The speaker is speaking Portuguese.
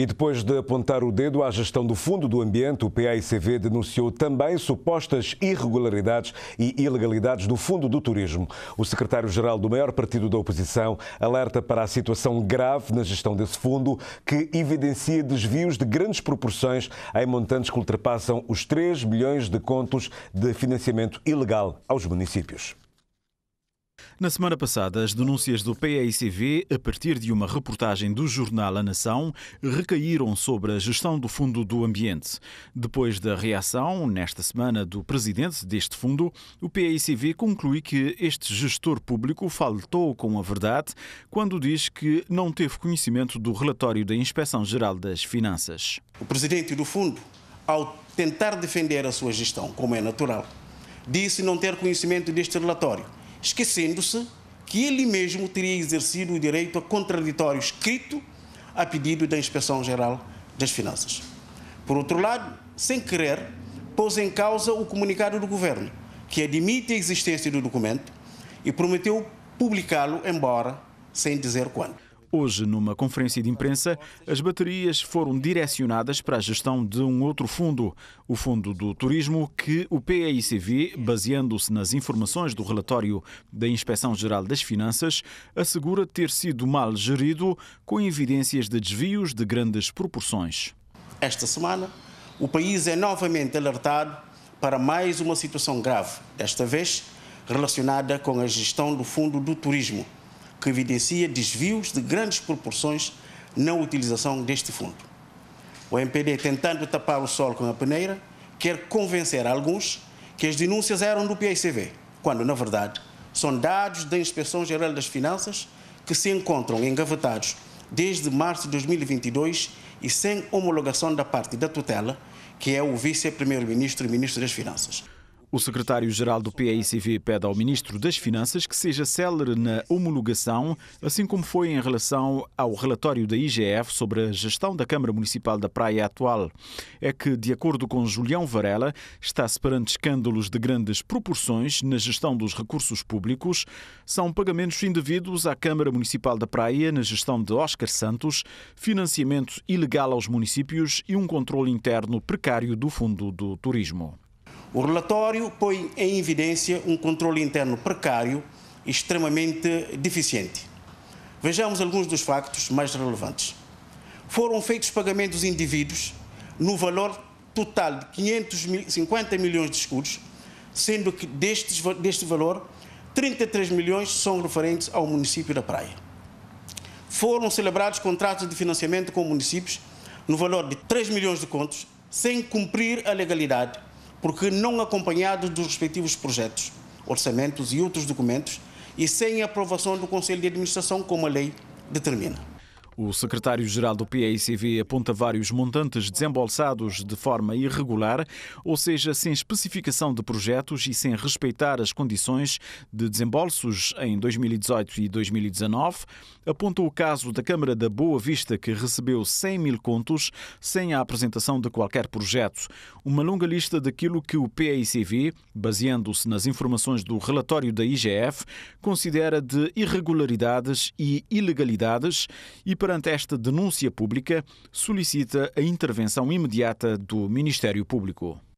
E depois de apontar o dedo à gestão do Fundo do Ambiente, o PAICV denunciou também supostas irregularidades e ilegalidades do Fundo do Turismo. O secretário-geral do maior partido da oposição alerta para a situação grave na gestão desse fundo, que evidencia desvios de grandes proporções em montantes que ultrapassam os 3 milhões de contos de financiamento ilegal aos municípios. Na semana passada, as denúncias do PEICV, a partir de uma reportagem do jornal A Nação, recaíram sobre a gestão do Fundo do Ambiente. Depois da reação, nesta semana, do presidente deste fundo, o PEICV conclui que este gestor público faltou com a verdade quando diz que não teve conhecimento do relatório da Inspeção Geral das Finanças. O presidente do fundo, ao tentar defender a sua gestão, como é natural, disse não ter conhecimento deste relatório esquecendo-se que ele mesmo teria exercido o direito a contraditório escrito a pedido da Inspeção Geral das Finanças. Por outro lado, sem querer, pôs em causa o comunicado do governo, que admite a existência do documento e prometeu publicá-lo, embora sem dizer quando. Hoje, numa conferência de imprensa, as baterias foram direcionadas para a gestão de um outro fundo, o Fundo do Turismo, que o PAICV, baseando-se nas informações do relatório da Inspeção Geral das Finanças, assegura ter sido mal gerido, com evidências de desvios de grandes proporções. Esta semana, o país é novamente alertado para mais uma situação grave, desta vez relacionada com a gestão do Fundo do Turismo que evidencia desvios de grandes proporções na utilização deste fundo. O MPD, tentando tapar o sol com a peneira, quer convencer alguns que as denúncias eram do PICV, quando, na verdade, são dados da Inspeção Geral das Finanças que se encontram engavetados desde março de 2022 e sem homologação da parte da tutela, que é o vice-primeiro-ministro e ministro das Finanças. O secretário-geral do PAICV pede ao Ministro das Finanças que seja célere na homologação, assim como foi em relação ao relatório da IGF sobre a gestão da Câmara Municipal da Praia atual. É que, de acordo com Julião Varela, está-se perante escândalos de grandes proporções na gestão dos recursos públicos. São pagamentos indevidos à Câmara Municipal da Praia na gestão de Oscar Santos, financiamento ilegal aos municípios e um controle interno precário do Fundo do Turismo. O relatório põe em evidência um controle interno precário e extremamente deficiente. Vejamos alguns dos factos mais relevantes. Foram feitos pagamentos indivíduos no valor total de 550 milhões de escudos, sendo que destes, deste valor, 33 milhões são referentes ao município da Praia. Foram celebrados contratos de financiamento com municípios no valor de 3 milhões de contos, sem cumprir a legalidade, porque não acompanhados dos respectivos projetos, orçamentos e outros documentos e sem aprovação do Conselho de Administração, como a lei determina. O secretário-geral do PACV aponta vários montantes desembolsados de forma irregular, ou seja, sem especificação de projetos e sem respeitar as condições de desembolsos em 2018 e 2019. Aponta o caso da Câmara da Boa Vista, que recebeu 100 mil contos sem a apresentação de qualquer projeto. Uma longa lista daquilo que o PACV, baseando-se nas informações do relatório da IGF, considera de irregularidades e ilegalidades e para perante esta denúncia pública, solicita a intervenção imediata do Ministério Público.